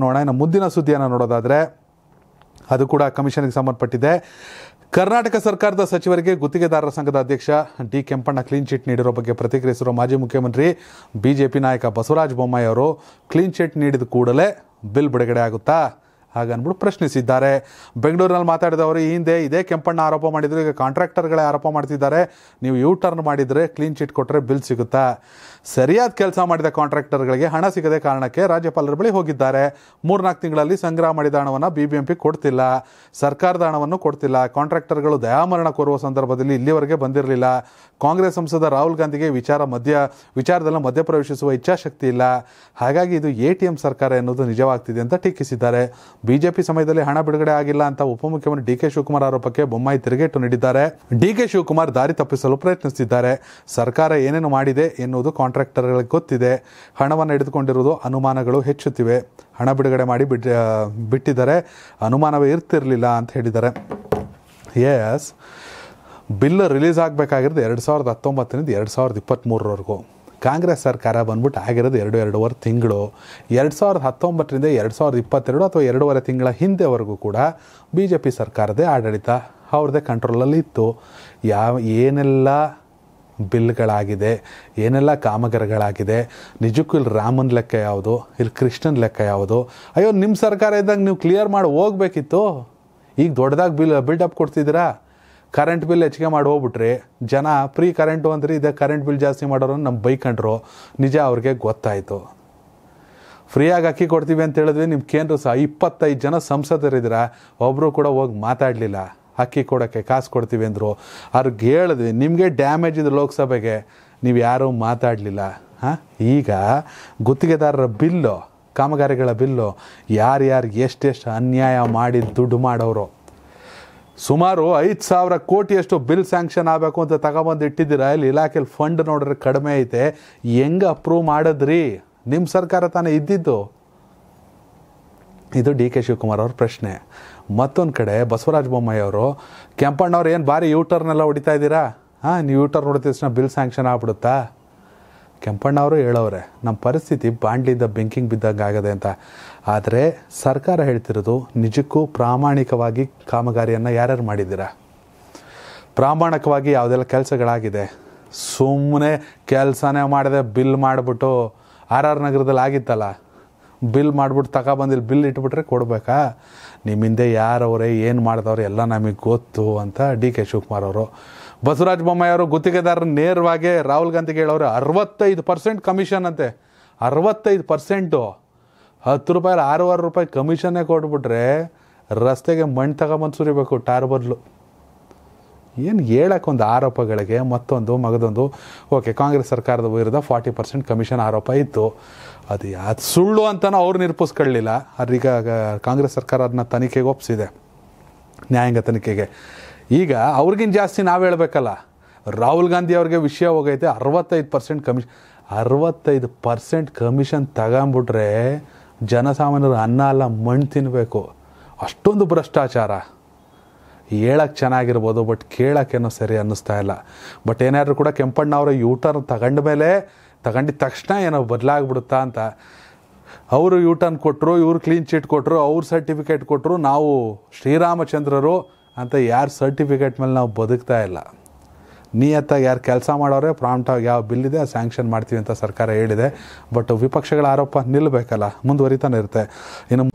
ನೋಡೋಣ ಇನ್ನು ಮುಂದಿನ ಸುದ್ದಿಯನ್ನು ನೋಡೋದಾದರೆ ಅದು ಕೂಡ ಕಮಿಷನ್ಗೆ ಸಂಬಂಧಪಟ್ಟಿದೆ ಕರ್ನಾಟಕ ಸರ್ಕಾರದ ಸಚಿವರಿಗೆ ಗುತ್ತಿಗೆದಾರರ ಸಂಘದ ಅಧ್ಯಕ್ಷ ಡಿ ಕೆಂಪಣ್ಣ ಕ್ಲೀನ್ ಚಿಟ್ ನೀಡಿರೋ ಬಗ್ಗೆ ಪ್ರತಿಕ್ರಿಯಿಸಿರುವ ಮಾಜಿ ಮುಖ್ಯಮಂತ್ರಿ ಬಿಜೆಪಿ ನಾಯಕ ಬಸವರಾಜ ಬೊಮ್ಮಾಯಿ ಅವರು ಕ್ಲೀನ್ ಚಿಟ್ ನೀಡಿದ ಕೂಡಲೇ ಬಿಲ್ ಬಿಡುಗಡೆ ಆಗುತ್ತಾ ಹಾಗನ್ಬಿಟ್ಟು ಪ್ರಶ್ನಿಸಿದ್ದಾರೆ ಬೆಂಗಳೂರಿನಲ್ಲಿ ಮಾತಾಡಿದವರು ಈ ಹಿಂದೆ ಇದೇ ಕೆಂಪಣ್ಣ ಆರೋಪ ಮಾಡಿದ್ರು ಈಗ ಕಾಂಟ್ರಾಕ್ಟರ್ಗಳೇ ಆರೋಪ ಮಾಡ್ತಿದ್ದಾರೆ ನೀವು ಯೂ ಟರ್ನ್ ಮಾಡಿದರೆ ಕ್ಲೀನ್ ಚೀಟ್ ಕೊಟ್ಟರೆ ಬಿಲ್ ಸಿಗುತ್ತಾ ಸರಿಯಾದ ಕೆಲಸ ಮಾಡಿದ ಕಾಂಟ್ರಾಕ್ಟರ್ಗಳಿಗೆ ಹಣ ಸಿಗದೆ ಕಾರಣಕ್ಕೆ ರಾಜ್ಯಪಾಲರ ಬಳಿ ಹೋಗಿದ್ದಾರೆ ಮೂರ್ನಾಲ್ಕು ತಿಂಗಳಲ್ಲಿ ಸಂಗ್ರಹ ಮಾಡಿದ ಹಣವನ್ನು ಬಿ ಬಿ ಎಂ ಪಿ ಕೊಡ್ತಿಲ್ಲ ಸರ್ಕಾರದ ಹಣವನ್ನು ಕೊಡ್ತಿಲ್ಲ ಕಾಂಟ್ರಾಕ್ಟರ್ಗಳು ದಯಾಮರಣ ಕೋರುವ ಸಂದರ್ಭದಲ್ಲಿ ಇಲ್ಲಿವರೆಗೆ ಬಂದಿರಲಿಲ್ಲ ಕಾಂಗ್ರೆಸ್ ಸಂಸದ ರಾಹುಲ್ ಗಾಂಧಿಗೆ ವಿಚಾರ ಮಧ್ಯ ವಿಚಾರದಲ್ಲಿ ಮಧ್ಯಪ್ರವೇಶಿಸುವ ಇಚ್ಛಾಶಕ್ತಿ ಇಲ್ಲ ಹಾಗಾಗಿ ಇದು ಎ ಟಿ ಎಂ ಸರ್ಕಾರ ಎನ್ನುವುದು ನಿಜವಾಗ್ತಿದೆ ಅಂತ ಟೀಕಿಸಿದ್ದಾರೆ ಬಿಜೆಪಿ ಸಮಯದಲ್ಲಿ ಹಣ ಬಿಡುಗಡೆ ಆಗಿಲ್ಲ ಅಂತ ಉಪಮುಖ್ಯಮಂತ್ರಿ ಡಿ ಕೆ ಶಿವಕುಮಾರ್ ಆರೋಪಕ್ಕೆ ಬೊಮ್ಮಾಯಿ ತಿರುಗೇಟು ನೀಡಿದ್ದಾರೆ ಡಿ ಕೆ ಶಿವಕುಮಾರ್ ದಾರಿ ತಪ್ಪಿಸಲು ಪ್ರಯತ್ನಿಸುತ್ತಿದ್ದಾರೆ ಸರ್ಕಾರ ಏನೇನು ಮಾಡಿದೆ ಎನ್ನುವುದು ಕಾಂಟ್ರಾಕ್ಟರ್ಗಳಿಗೆ ಗೊತ್ತಿದೆ ಹಣವನ್ನು ಹಿಡಿದುಕೊಂಡಿರುವುದು ಅನುಮಾನಗಳು ಹೆಚ್ಚುತ್ತಿವೆ ಹಣ ಬಿಡುಗಡೆ ಮಾಡಿ ಬಿಟ್ಟಿದ್ದಾರೆ ಅನುಮಾನವೇ ಇರ್ತಿರಲಿಲ್ಲ ಅಂತ ಹೇಳಿದ್ದಾರೆ ಎಸ್ ಬಿಲ್ ರಿಲೀಸ್ ಆಗಬೇಕಾಗಿರೋದು ಎರಡು ಸಾವಿರದ ಹತ್ತೊಂಬತ್ತರಿಂದ ಎರಡು ಸಾವಿರದ ಮೂರರವರೆಗೂ ಕಾಂಗ್ರೆಸ್ ಸರ್ಕಾರ ಬಂದ್ಬಿಟ್ಟು ಆಗಿರೋದು ಎರಡು ಎರಡೂವರೆ ತಿಂಗಳು ಎರಡು ಸಾವಿರದ ಹತ್ತೊಂಬತ್ತರಿಂದ ಎರಡು ಸಾವಿರದ ಇಪ್ಪತ್ತೆರಡು ಅಥವಾ ಎರಡೂವರೆ ತಿಂಗಳ ಹಿಂದೆವರೆಗೂ ಕೂಡ ಬಿ ಜೆ ಪಿ ಸರ್ಕಾರದೇ ಆಡಳಿತ ಅವ್ರದ್ದೇ ಕಂಟ್ರೋಲಲ್ಲಿ ಇತ್ತು ಯಾವ ಏನೆಲ್ಲ ಬಿಲ್ಗಳಾಗಿದೆ ಏನೆಲ್ಲ ಕಾಮಗಾರಿಗಳಾಗಿದೆ ನಿಜಕ್ಕೂ ಇಲ್ಲಿ ರಾಮನ ಲೆಕ್ಕ ಯಾವುದು ಇಲ್ಲಿ ಕೃಷ್ಣನ ಲೆಕ್ಕ ಯಾವುದು ಅಯ್ಯೋ ನಿಮ್ಮ ಸರ್ಕಾರ ಇದ್ದಾಗ ನೀವು ಕ್ಲಿಯರ್ ಮಾಡಿ ಹೋಗಬೇಕಿತ್ತು ಈಗ ದೊಡ್ಡದಾಗಿ ಬಿಲ್ ಬಿಲ್ಡಪ್ ಕೊಡ್ತಿದ್ದೀರಾ ಕರೆಂಟ್ ಬಿಲ್ ಹೆಚ್ಚಿಗೆ ಮಾಡಿ ಹೋಗ್ಬಿಟ್ರಿ ಜನ ಫ್ರೀ ಕರೆಂಟು ಅಂದ್ರೆ ಇದೇ ಕರೆಂಟ್ ಬಿಲ್ ಜಾಸ್ತಿ ಮಾಡೋರು ನಮ್ಮ ಬೈಕಂಡ್ರು ನಿಜ ಅವ್ರಿಗೆ ಗೊತ್ತಾಯಿತು ಫ್ರೀಯಾಗಿ ಅಕ್ಕಿ ಕೊಡ್ತೀವಿ ಅಂತ ಹೇಳಿದ್ವಿ ನಿಮ್ಮ ಕೇಂದ್ರ ಸಹ ಇಪ್ಪತ್ತೈದು ಜನ ಸಂಸದರಿದ್ರೆ ಒಬ್ಬರು ಕೂಡ ಹೋಗಿ ಮಾತಾಡಲಿಲ್ಲ ಅಕ್ಕಿ ಕೊಡೋಕ್ಕೆ ಕಾಸು ಕೊಡ್ತೀವಿ ಅಂದರು ಅವ್ರಿಗೆ ಹೇಳಿದ್ವಿ ನಿಮಗೆ ಡ್ಯಾಮೇಜ್ ಇದೆ ಲೋಕಸಭೆಗೆ ನೀವು ಯಾರೂ ಮಾತಾಡಲಿಲ್ಲ ಹಾಂ ಈಗ ಗುತ್ತಿಗೆದಾರರ ಬಿಲ್ಲು ಕಾಮಗಾರಿಗಳ ಬಿಲ್ಲು ಯಾರ್ಯಾರು ಎಷ್ಟೆಷ್ಟು ಅನ್ಯಾಯ ಮಾಡಿ ದುಡ್ಡು ಮಾಡೋರು ಸುಮಾರು ಐದು ಸಾವಿರ ಕೋಟಿಯಷ್ಟು ಬಿಲ್ ಸ್ಯಾಂಕ್ಷನ್ ಆಗಬೇಕು ಅಂತ ತಗೊಬಂದು ಇಟ್ಟಿದ್ದೀರಾ ಇಲ್ಲಿ ಇಲಾಖೆಯಲ್ಲಿ ಫಂಡ್ ನೋಡಿದ್ರೆ ಕಡಿಮೆ ಐತೆ ಹೆಂಗೆ ಅಪ್ರೂವ್ ಮಾಡಿದ್ರಿ ನಿಮ್ಮ ಸರ್ಕಾರ ತಾನೇ ಇದ್ದಿದ್ದು ಇದು ಡಿ ಕೆ ಶಿವಕುಮಾರ್ ಅವ್ರ ಪ್ರಶ್ನೆ ಮತ್ತೊಂದು ಕಡೆ ಬಸವರಾಜ ಬೊಮ್ಮಾಯಿ ಅವರು ಕೆಂಪಣ್ಣವ್ರು ಏನು ಭಾರಿ ಯೂಟರ್ನೆಲ್ಲ ಹೊಡಿತಾ ಇದ್ದೀರಾ ಹಾಂ ನೀವು ಯೂಟರ್ನ್ ಹೊಡಿದ ಬಿಲ್ ಸ್ಯಾಂಕ್ಷನ್ ಆಗ್ಬಿಡುತ್ತಾ ಕೆಂಪಣ್ಣವರು ಹೇಳೋರೆ ನಮ್ಮ ಪರಿಸ್ಥಿತಿ ಬಾಂಡ್ಲಿಂದ ಬೆಂಕಿಂಗ್ ಬಿದ್ದಂಗೆ ಆಗದೆ ಅಂತ ಆದರೆ ಸರ್ಕಾರ ಹೇಳ್ತಿರೋದು ನಿಜಕ್ಕೂ ಪ್ರಾಮಾಣಿಕವಾಗಿ ಕಾಮಗಾರಿಯನ್ನು ಯಾರ್ಯಾರು ಮಾಡಿದ್ದೀರಾ ಪ್ರಾಮಾಣಿಕವಾಗಿ ಯಾವುದೆಲ್ಲ ಕೆಲಸಗಳಾಗಿದೆ ಸುಮ್ಮನೆ ಕೆಲಸನೇ ಮಾಡಿದೆ ಬಿಲ್ ಮಾಡಿಬಿಟ್ಟು ಆರ್ ಆರ್ ನಗರದಲ್ಲಿ ಆಗಿತ್ತಲ್ಲ ಬಿಲ್ ಮಾಡಿಬಿಟ್ಟು ತಗೊಬಂದಿಲ್ಲ ಬಿಲ್ ಇಟ್ಬಿಟ್ರೆ ಕೊಡಬೇಕಾ ನಿಮ್ಮ ಹಿಂದೆ ಏನು ಮಾಡಿದವ್ರೆ ಎಲ್ಲ ನಮಗೆ ಗೊತ್ತು ಅಂತ ಡಿ ಕೆ ಶಿವಕುಮಾರ್ ಅವರು ಬಸವರಾಜ ಬೊಮ್ಮಾಯಿಯವರು ಗುತ್ತಿಗೆದಾರರು ನೇರವಾಗಿ ರಾಹುಲ್ ಗಾಂಧಿಗೆ ಹೇಳೋರು ಅರವತ್ತೈದು ಪರ್ಸೆಂಟ್ ಕಮಿಷನ್ ಅಂತೆ ಅರವತ್ತೈದು ಪರ್ಸೆಂಟು ಹತ್ತು ರೂಪಾಯಿ ಆರೂವರೆ ರೂಪಾಯಿ ಕಮಿಷನ್ನೇ ಕೊಟ್ಬಿಟ್ರೆ ರಸ್ತೆಗೆ ಮಣ್ಣು ತಗೊಂಬಂದು ಸುರಿಬೇಕು ಟಾರ್ ಬದಲು ಏನು ಹೇಳೋಕ್ಕೊಂದು ಆರೋಪಗಳಿಗೆ ಮತ್ತೊಂದು ಮಗದೊಂದು ಓಕೆ ಕಾಂಗ್ರೆಸ್ ಸರ್ಕಾರದ ವಿರುದ್ಧ ಫಾರ್ಟಿ ಪರ್ಸೆಂಟ್ ಕಮಿಷನ್ ಆರೋಪ ಇತ್ತು ಅದು ಅದು ಸುಳ್ಳು ಅಂತಲೂ ಅವ್ರು ನಿರ್ಪಿಸ್ಕೊಳ್ಳಲಿಲ್ಲ ಅವ್ರೀಗ ಕಾಂಗ್ರೆಸ್ ಸರ್ಕಾರ ಅದನ್ನ ತನಿಖೆಗೆ ಒಪ್ಪಿಸಿದೆ ನ್ಯಾಯಾಂಗ ತನಿಖೆಗೆ ಈಗ ಅವ್ರಿಗಿಂತ ಜಾಸ್ತಿ ನಾವು ಹೇಳಬೇಕಲ್ಲ ರಾಹುಲ್ ಗಾಂಧಿ ಅವ್ರಿಗೆ ವಿಷಯ ಹೋಗೈತೆ ಅರವತ್ತೈದು ಪರ್ಸೆಂಟ್ ಕಮಿಷನ್ ಅರವತ್ತೈದು ಪರ್ಸೆಂಟ್ ಕಮಿಷನ್ ತಗೊಂಬಿಟ್ರೆ ಜನಸಾಮಾನ್ಯರು ಅನ್ನ ಅಲ್ಲ ಮಣ್ಣು ತಿನ್ನಬೇಕು ಅಷ್ಟೊಂದು ಭ್ರಷ್ಟಾಚಾರ ಹೇಳಕ್ಕೆ ಚೆನ್ನಾಗಿರ್ಬೋದು ಬಟ್ ಕೇಳೋಕ್ಕೇನೋ ಸರಿ ಅನ್ನಿಸ್ತಾ ಇಲ್ಲ ಬಟ್ ಏನಾದರೂ ಕೂಡ ಕೆಂಪಣ್ಣವರ ಯೂಟರ್ನ್ ತಗೊಂಡ ಮೇಲೆ ತಗೊಂಡಿದ ತಕ್ಷಣ ಏನೋ ಬದಲಾಗ್ಬಿಡುತ್ತಾ ಅಂತ ಅವರು ಯೂಟರ್ನ್ ಕೊಟ್ಟರು ಇವರು ಕ್ಲೀನ್ ಚೀಟ್ ಕೊಟ್ಟರು ಅವ್ರ ಸರ್ಟಿಫಿಕೇಟ್ ಕೊಟ್ಟರು ನಾವು ಶ್ರೀರಾಮಚಂದ್ರರು ಅಂತ ಯಾರು ಸರ್ಟಿಫಿಕೇಟ್ ಮೇಲೆ ನಾವು ಬದುಕ್ತಾ ಇಲ್ಲ ನಿಯತ್ತಾಗಿ ಯಾರು ಕೆಲಸ ಮಾಡೋರೆ ಪ್ರಾಮ್ಟಾಗಿ ಯಾವ ಬಿಲ್ ಇದೆ ಸ್ಯಾಂಕ್ಷನ್ ಮಾಡ್ತೀವಿ ಅಂತ ಸರ್ಕಾರ ಹೇಳಿದೆ ಬಟ್ ವಿಪಕ್ಷಗಳ ಆರೋಪ ನಿಲ್ಲಬೇಕಲ್ಲ ಮುಂದುವರಿತಾನೆ ಇರುತ್ತೆ ಇನ್ನು